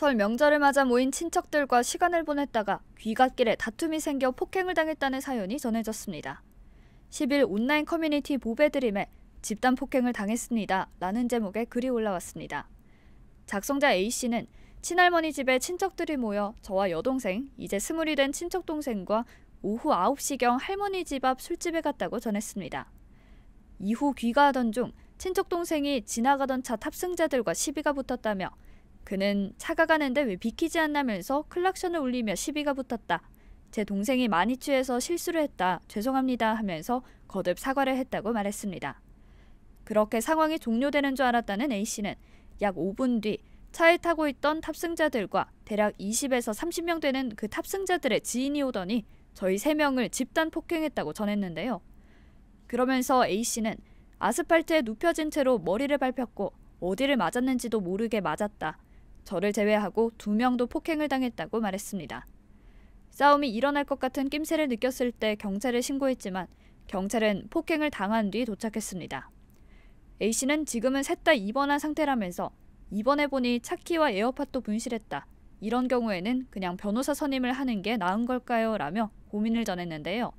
설 명절을 맞아 모인 친척들과 시간을 보냈다가 귀갓길에 다툼이 생겨 폭행을 당했다는 사연이 전해졌습니다. 10일 온라인 커뮤니티 보배드림에 집단 폭행을 당했습니다. 라는 제목의 글이 올라왔습니다. 작성자 A씨는 친할머니 집에 친척들이 모여 저와 여동생, 이제 스물이 된 친척동생과 오후 9시경 할머니 집 앞 술집에 갔다고 전했습니다. 이후 귀가하던 중 친척동생이 지나가던 차 탑승자들과 시비가 붙었다며 그는 차가 가는데 왜 비키지 않나면서 클락션을 울리며 시비가 붙었다. 제 동생이 많이 취해서 실수를 했다. 죄송합니다 하면서 거듭 사과를 했다고 말했습니다. 그렇게 상황이 종료되는 줄 알았다는 A씨는 약 5분 뒤 차에 타고 있던 탑승자들과 대략 20에서 30명 되는 그 탑승자들의 지인이 오더니 저희 3명을 집단 폭행했다고 전했는데요. 그러면서 A씨는 아스팔트에 눕혀진 채로 머리를 밟혔고 어디를 맞았는지도 모르게 맞았다. 저를 제외하고 두 명도 폭행을 당했다고 말했습니다. 싸움이 일어날 것 같은 낌새를 느꼈을 때 경찰에 신고했지만 경찰은 폭행을 당한 뒤 도착했습니다. A씨는 지금은 셋 다 입원한 상태라면서 입원해 보니 차키와 에어팟도 분실했다. 이런 경우에는 그냥 변호사 선임을 하는 게 나은 걸까요? 라며 고민을 전했는데요.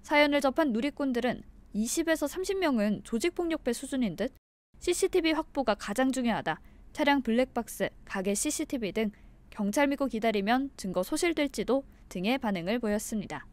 사연을 접한 누리꾼들은 20에서 30명은 조직폭력배 수준인 듯 CCTV 확보가 가장 중요하다. 차량 블랙박스, 가게 CCTV 등 경찰 믿고 기다리면 증거 소실될지도 등의 반응을 보였습니다.